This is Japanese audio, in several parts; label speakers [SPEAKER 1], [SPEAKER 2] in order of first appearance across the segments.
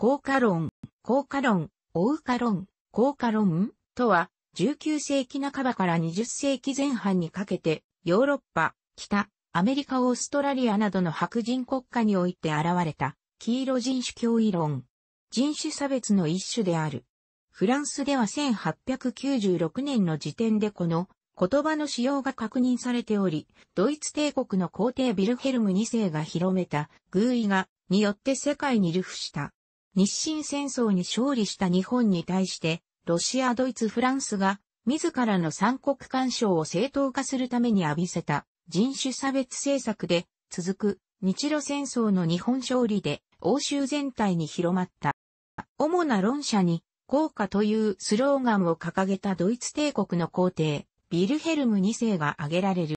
[SPEAKER 1] 効果論、効果論、応果論、効果論とは、19世紀半ばから20世紀前半にかけて、ヨーロッパ、北、アメリカオーストラリアなどの白人国家において現れた、黄色人種脅威論。人種差別の一種である。フランスでは1896年の時点でこの言葉の使用が確認されており、ドイツ帝国の皇帝ビルヘルム2世が広めた偶意がによって世界に流布した日清戦争に勝利した日本に対して、ロシア、ドイツ、フランスが、自らの三国干渉を正当化するために浴びせた人種差別政策で続く日露戦争の日本勝利で欧州全体に広まった。主な論者に、効果というスローガンを掲げたドイツ帝国の皇帝、ビルヘルム2世が挙げられる。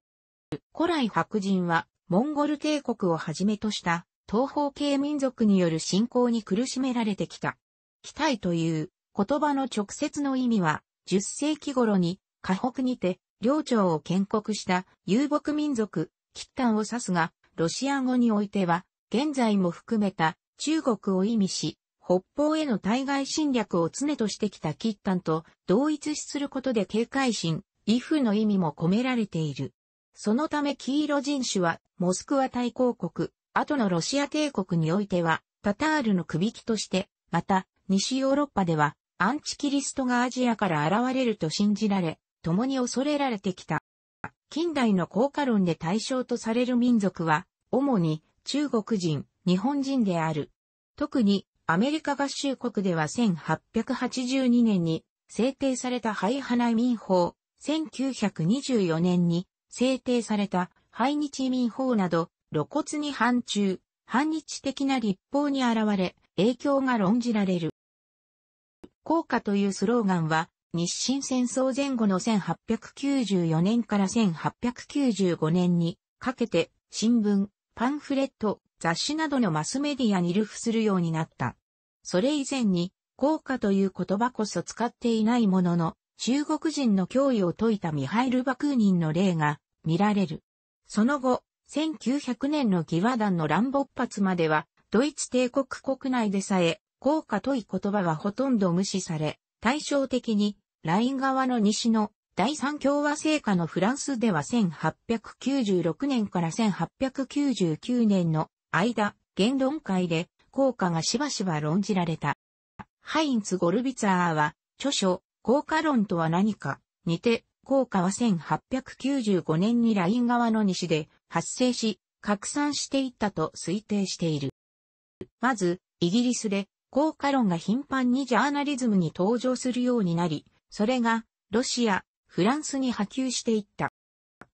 [SPEAKER 1] 古来白人は、モンゴル帝国をはじめとした東方系民族による信仰に苦しめられてきた。期待という言葉の直接の意味は、10世紀頃に、河北にて、領朝を建国した遊牧民族、キッタンを指すが、ロシア語においては、現在も含めた中国を意味し、北方への対外侵略を常としてきたキッタンと同一視することで警戒心、威風の意味も込められている。そのため黄色人種は、モスクワ大公国、後のロシア帝国においては、タタールの首引きとして、また、西ヨーロッパでは、アンチキリストがアジアから現れると信じられ、共に恐れられてきた。近代の効果論で対象とされる民族は、主に中国人、日本人である。特にアメリカ合衆国では1882年に制定されたハハナ内民法、1924年に制定されたハ廃日民法など露骨に反中、反日的な立法に現れ、影響が論じられる。効果というスローガンは、日清戦争前後の1894年から1895年にかけて、新聞、パンフレット、雑誌などのマスメディアに流布するようになった。それ以前に、効果という言葉こそ使っていないものの、中国人の脅威を解いたミハイル・バクーニンの例が見られる。その後、1900年の義和団の乱勃発までは、ドイツ帝国国内でさえ、効果とい言葉はほとんど無視され、対照的に、ライン側の西の第三共和制下のフランスでは1896年から1899年の間、言論会で効果がしばしば論じられた。ハインツ・ゴルビツァーは、著書、効果論とは何か、にて、効果は1895年にライン側の西で発生し、拡散していったと推定している。まず、イギリスで効果論が頻繁にジャーナリズムに登場するようになり、それがロシア、フランスに波及していった。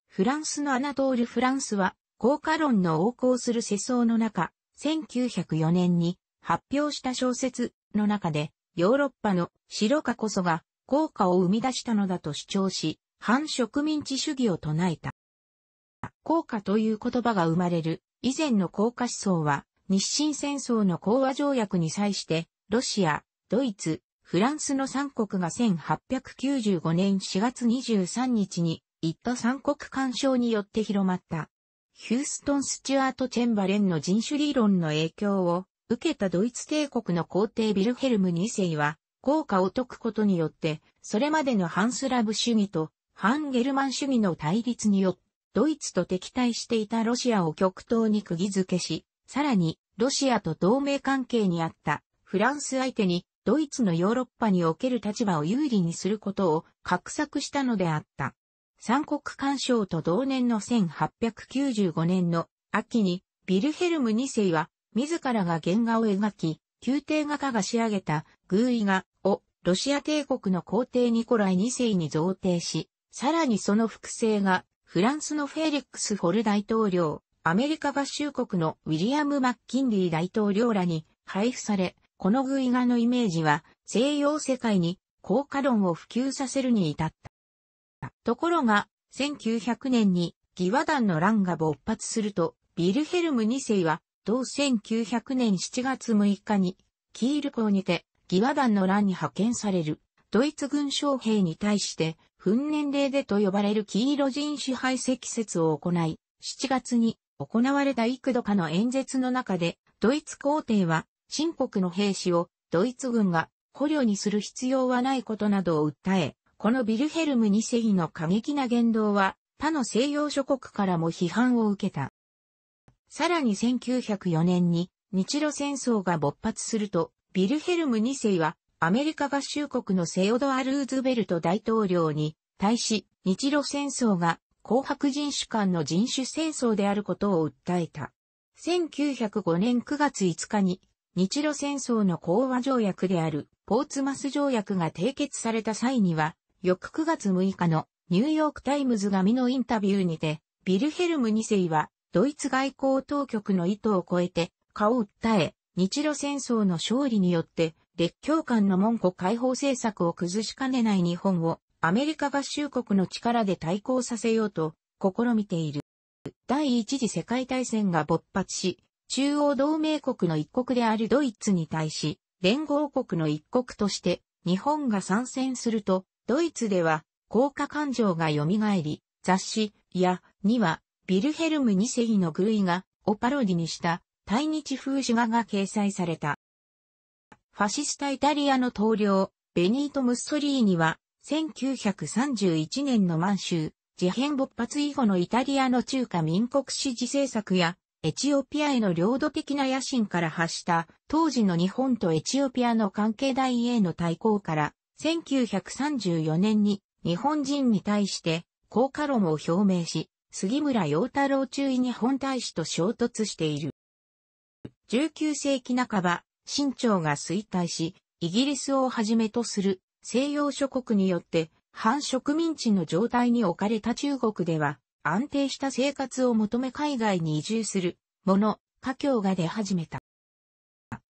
[SPEAKER 1] フランスのアナトール・フランスは効果論の横行する世相の中、1904年に発表した小説の中で、ヨーロッパの白化こそが効果を生み出したのだと主張し、反植民地主義を唱えた。効果という言葉が生まれる以前の効果思想は日清戦争の講和条約に際してロシア、ドイツ、フランスの3国が1895年4月23日に一都三国干渉によって広まった。ヒューストン・スチュアート・チェンバレンの人種理論の影響を受けたドイツ帝国の皇帝ビルヘルム2世は、効果を解くことによって、それまでの反スラブ主義と反ゲルマン主義の対立によって、ドイツと敵対していたロシアを極東に釘付けし、さらに、ロシアと同盟関係にあったフランス相手にドイツのヨーロッパにおける立場を有利にすることを画策したのであった。三国干渉と同年の1895年の秋にビルヘルム2世は自らが原画を描き、宮廷画家が仕上げた偶意画をロシア帝国の皇帝ニコライ2世に贈呈し、さらにその複製が、フランスのフェリックス・フォル大統領、アメリカ合衆国のウィリアム・マッキンリー大統領らに配布され、このグイガのイメージは西洋世界に効果論を普及させるに至った。ところが、1900年に義和団の乱が勃発すると、ビルヘルム2世は、同1900年7月6日に、キール港にて、義和団の乱に派遣される、ドイツ軍将兵に対して、訓年齢でと呼ばれる黄色人支配積雪を行い、7月に行われた幾度かの演説の中で、ドイツ皇帝は、新国の兵士をドイツ軍が捕虜にする必要はないことなどを訴え、このビルヘルム2世の過激な言動は、他の西洋諸国からも批判を受けた。さらに1904年に日露戦争が勃発すると、ビルヘルム2世はアメリカ合衆国のセオドア・ルーズベルト大統領に対し日露戦争が紅白人種間の人種戦争であることを訴えた。1905年9月5日に日露戦争の講和条約であるポーツマス条約が締結された際には、翌9月6日のニューヨークタイムズ紙のインタビューにて、ビルヘルム2世はドイツ外交当局の意図を超えて顔を訴え、日露戦争の勝利によって列強間の門戸解放政策を崩しかねない日本をアメリカ合衆国の力で対抗させようと試みている。第一次世界大戦が勃発し、中央同盟国の一国であるドイツに対し、連合国の一国として日本が参戦すると、ドイツでは効果感情が蘇り、雑誌、や、には、ビルヘルム2世の狂いが、をパロディにした、対日風刺画が掲載された。ファシスタイタリアの統領、ベニート・ムッソリーニは、1931年の満州、事変勃発以後のイタリアの中華民国支持政策や、エチオピアへの領土的な野心から発した、当時の日本とエチオピアの関係大への対抗から、1934年に日本人に対して効果論を表明し、杉村陽太郎中尉日本大使と衝突している。19世紀半ば、清朝が衰退し、イギリスをはじめとする西洋諸国によって反植民地の状態に置かれた中国では、安定した生活を求め海外に移住する者、家境が出始めた。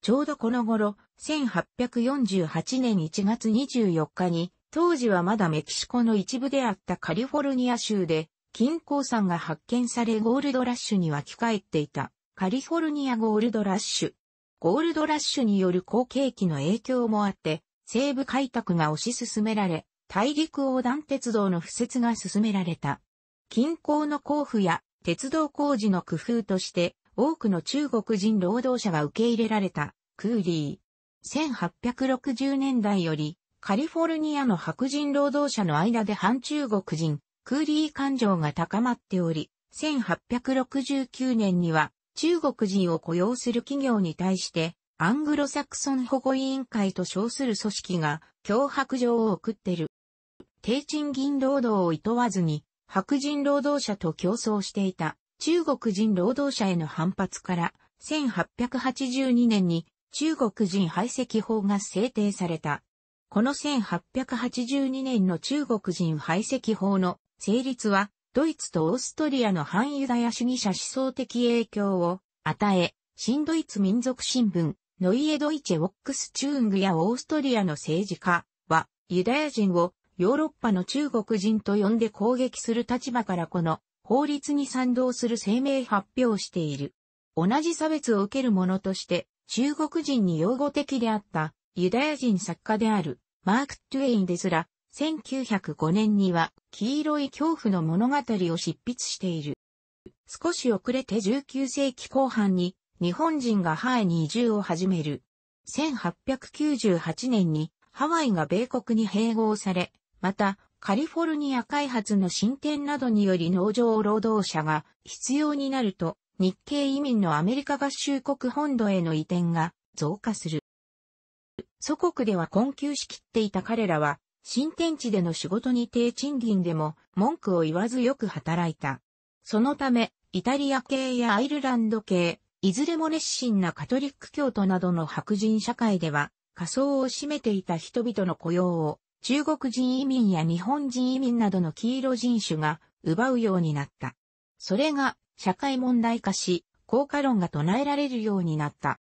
[SPEAKER 1] ちょうどこの頃、1848年1月24日に、当時はまだメキシコの一部であったカリフォルニア州で、金鉱山が発見されゴールドラッシュにはき返っていた、カリフォルニアゴールドラッシュゴールドラッシュによる好景気の影響もあって、西部開拓が推し進められ、大陸横断鉄道の敷設が進められた。近郊の交付や鉄道工事の工夫として、多くの中国人労働者が受け入れられた、クーリー。1860年代より、カリフォルニアの白人労働者の間で反中国人、クーリー感情が高まっており、1869年には中国人を雇用する企業に対して、アングロサクソン保護委員会と称する組織が脅迫状を送ってる。低賃金労働を厭わずに、白人労働者と競争していた中国人労働者への反発から、1882年に中国人排斥法が制定された。この1882年の中国人排斥法の成立はドイツとオーストリアの反ユダヤ主義者思想的影響を与え、新ドイツ民族新聞、ノイエ・ドイチェ・ウォックス・チューングやオーストリアの政治家は、ユダヤ人をヨーロッパの中国人と呼んで攻撃する立場からこの法律に賛同する声明発表している。同じ差別を受ける者として、中国人に擁護的であったユダヤ人作家であるマーク・トゥエインですら、1905年には黄色い恐怖の物語を執筆している。少し遅れて19世紀後半に日本人がハワイに移住を始める。1898年にハワイが米国に併合され、またカリフォルニア開発の進展などにより農場労働者が必要になると日系移民のアメリカ合衆国本土への移転が増加する。祖国では困窮しきっていた彼らは新天地での仕事に低賃金でも文句を言わずよく働いた。そのため、イタリア系やアイルランド系、いずれも熱心なカトリック教徒などの白人社会では、仮想を占めていた人々の雇用を、中国人移民や日本人移民などの黄色人種が奪うようになった。それが社会問題化し、効果論が唱えられるようになった。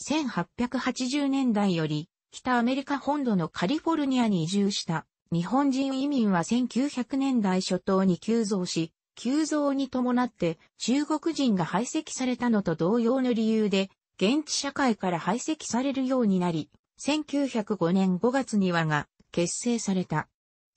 [SPEAKER 1] 1880年代より北アメリカ本土のカリフォルニアに移住した日本人移民は1900年代初頭に急増し、急増に伴って中国人が排斥されたのと同様の理由で、現地社会から排斥されるようになり、1905年5月にはが結成された。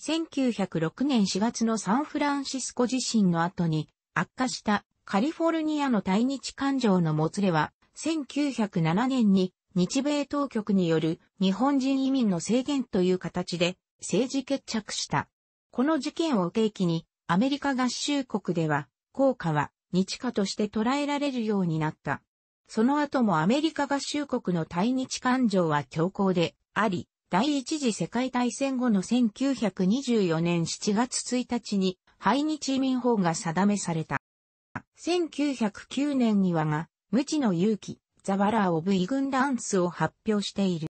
[SPEAKER 1] 1906年4月のサンフランシスコ地震の後に悪化したカリフォルニアの対日感情のもつれは1907年に日米当局による日本人移民の制限という形で政治決着した。この事件を契機にアメリカ合衆国では効果は日化として捉えられるようになった。その後もアメリカ合衆国の対日感情は強硬であり、第一次世界大戦後の1924年7月1日に排日移民法が定めされた。1909年にはが、無知の勇気、ザ・バラー・オブ・イグンダンスを発表している。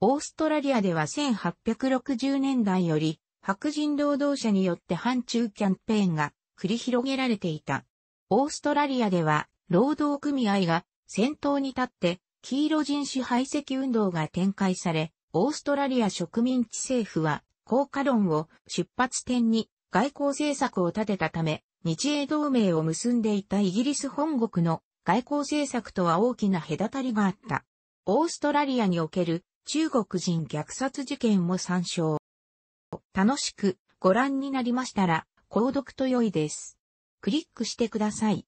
[SPEAKER 1] オーストラリアでは1860年代より白人労働者によって反中キャンペーンが繰り広げられていた。オーストラリアでは労働組合が先頭に立って黄色人種排斥運動が展開され、オーストラリア植民地政府は効果論を出発点に外交政策を立てたため、日英同盟を結んでいたイギリス本国の外交政策とは大きな隔たりがあった。オーストラリアにおける中国人虐殺事件も参照。楽しくご覧になりましたら、購読と良いです。クリックしてください。